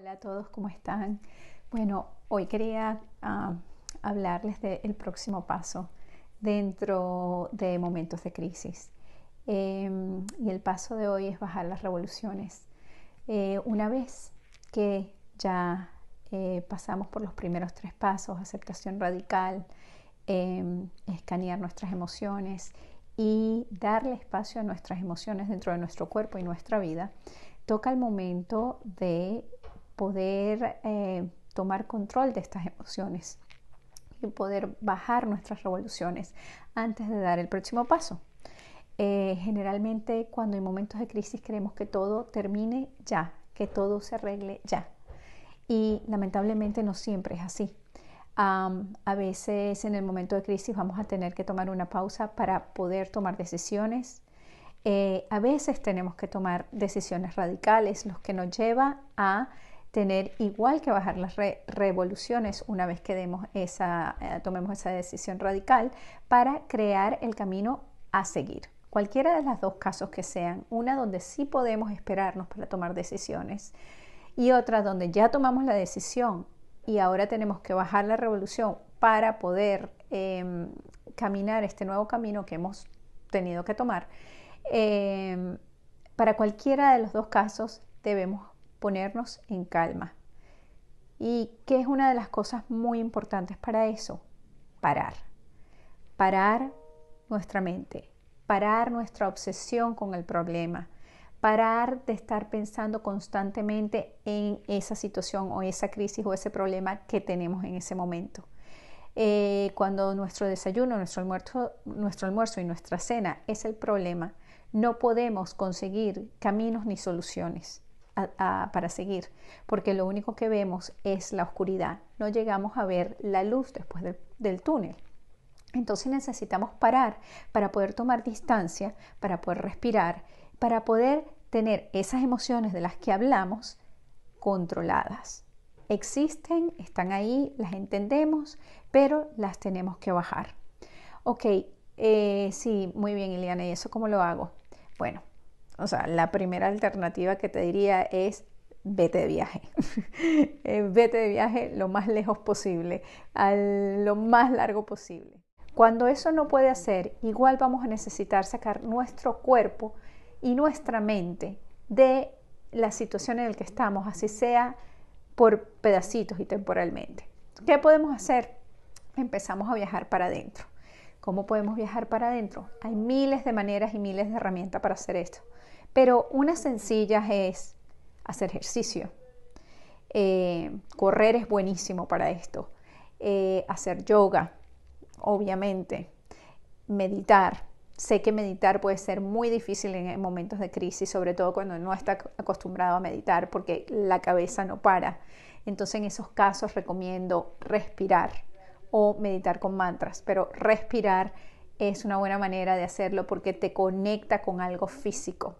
Hola a todos, ¿cómo están? Bueno, hoy quería ah, hablarles del próximo paso dentro de momentos de crisis. Em, y el paso de hoy es bajar las revoluciones. Eh, una vez que ya eh, pasamos por los primeros tres pasos, aceptación radical, em, escanear nuestras emociones y darle espacio a nuestras emociones dentro de nuestro cuerpo y nuestra vida, toca el momento de poder eh, tomar control de estas emociones y poder bajar nuestras revoluciones antes de dar el próximo paso. Eh, generalmente cuando hay momentos de crisis queremos que todo termine ya, que todo se arregle ya. Y lamentablemente no siempre es así. a veces en el momento de crisis vamos a tener que tomar una pausa para poder tomar decisiones. Eh, a veces tenemos que tomar decisiones radicales, los que nos lleva a tener igual que bajar las revoluciones una vez que demos esa, eh, tomemos esa decisión radical para crear el camino a seguir. Cualquiera de las dos casos que sean, una donde sí podemos esperarnos para tomar decisiones y otra donde ya tomamos la decisión y ahora tenemos que bajar la revolución para poder em, caminar este nuevo camino que hemos tenido que tomar. Em, para cualquiera de los dos casos debemos ponernos en calma. ¿Y qué es una de las cosas muy importantes para eso? Parar. Parar nuestra mente, parar nuestra obsesión con el problema, parar de estar pensando constantemente en esa situación o esa crisis o ese problema que tenemos en ese momento. Eh, cuando nuestro desayuno, nuestro almuerzo, nuestro almuerzo y nuestra cena es el problema, no podemos conseguir caminos ni soluciones para seguir, porque lo único que vemos es la oscuridad, no llegamos a ver la luz después del túnel. Entonces necesitamos parar para poder tomar distancia, para poder respirar, para poder tener esas emociones de las que hablamos controladas. Existen, están ahí, las entendemos, pero las tenemos que bajar. Ok, eh, sí, muy bien, Ileana, ¿y eso cómo lo hago? Bueno, o sea, la primera alternativa que te diría es vete de viaje. Eh, vete de viaje lo más lejos posible, a lo más largo posible. Cuando eso no puede hacer, igual vamos a necesitar sacar nuestro cuerpo y nuestra mente de la situación en la que estamos, así sea por pedacitos y temporalmente. ¿Qué podemos hacer? Empezamos a viajar para adentro. ¿Cómo podemos viajar para adentro? Hay miles de maneras y miles de herramientas para hacer esto. Pero una sencilla es hacer ejercicio. Eh, correr es buenísimo para esto. Eh, hacer yoga, obviamente. Meditar. Sé que meditar puede ser muy difícil en momentos de crisis, sobre todo cuando no está acostumbrado a meditar porque la cabeza no para. Entonces en esos casos recomiendo respirar o meditar con mantras, pero respirar es una buena manera de hacerlo porque te conecta con algo físico,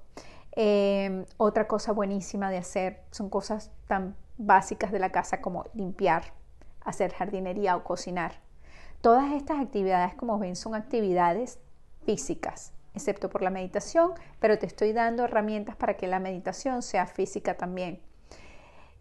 Em, otra cosa buenísima de hacer son cosas tan básicas de la casa como limpiar, hacer jardinería o cocinar. Todas estas actividades, como ven, son actividades físicas, excepto por la meditación, pero te estoy dando herramientas para que la meditación sea física también.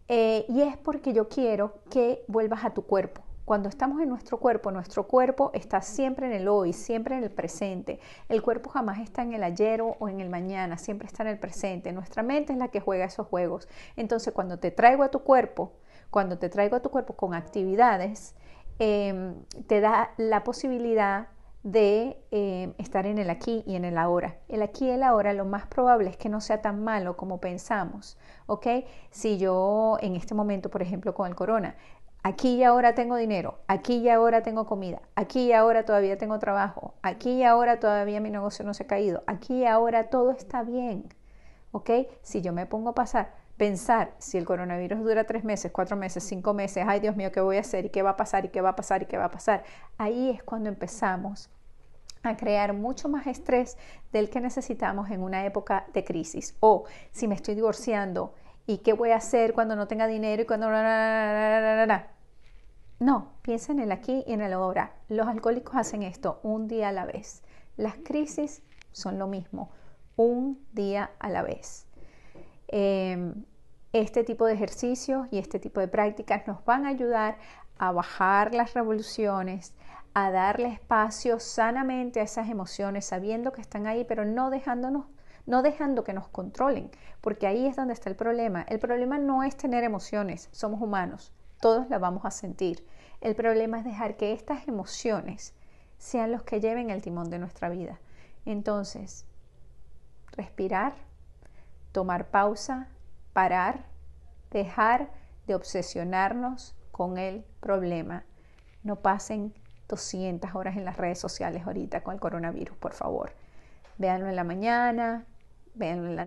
Eh, y es porque yo quiero que vuelvas a tu cuerpo. Cuando estamos en nuestro cuerpo, nuestro cuerpo está siempre en el hoy, siempre en el presente. El cuerpo jamás está en el ayer o en el mañana, siempre está en el presente. Nuestra mente es la que juega esos juegos. Entonces, cuando te traigo a tu cuerpo, cuando te traigo a tu cuerpo con actividades, em, te da la posibilidad de em, estar en el aquí y en el ahora. El aquí y el ahora lo más probable es que no sea tan malo como pensamos, ¿ok? Si yo en este momento, por ejemplo, con el corona, Aquí y ahora tengo dinero, aquí y ahora tengo comida, aquí y ahora todavía tengo trabajo, aquí y ahora todavía mi negocio no se ha caído, aquí y ahora todo está bien. ¿Ok? Si yo me pongo a pasar, pensar si el coronavirus dura tres meses, cuatro meses, cinco meses, ay Dios mío, ¿qué voy a hacer? ¿Y qué va a pasar? ¿Y qué va a pasar? ¿Y qué va a pasar? Ahí es cuando empezamos a crear mucho más estrés del que necesitamos en una época de crisis. O si me estoy divorciando, ¿Y qué voy a hacer cuando no tenga dinero y cuando... No, piensa en el aquí y en el ahora. Los alcohólicos hacen esto un día a la vez. Las crisis son lo mismo, un día a la vez. Em, este tipo de ejercicios y este tipo de prácticas nos van a ayudar a bajar las revoluciones, a darle espacio sanamente a esas emociones, sabiendo que están ahí, pero no dejándonos no dejando que nos controlen, porque ahí es donde está el problema. El problema no es tener emociones, somos humanos, todos las vamos a sentir. El problema es dejar que estas emociones sean los que lleven el timón de nuestra vida. Entonces, respirar, tomar pausa, parar, dejar de obsesionarnos con el problema. No pasen 200 horas en las redes sociales ahorita con el coronavirus, por favor. Véanlo en la mañana, la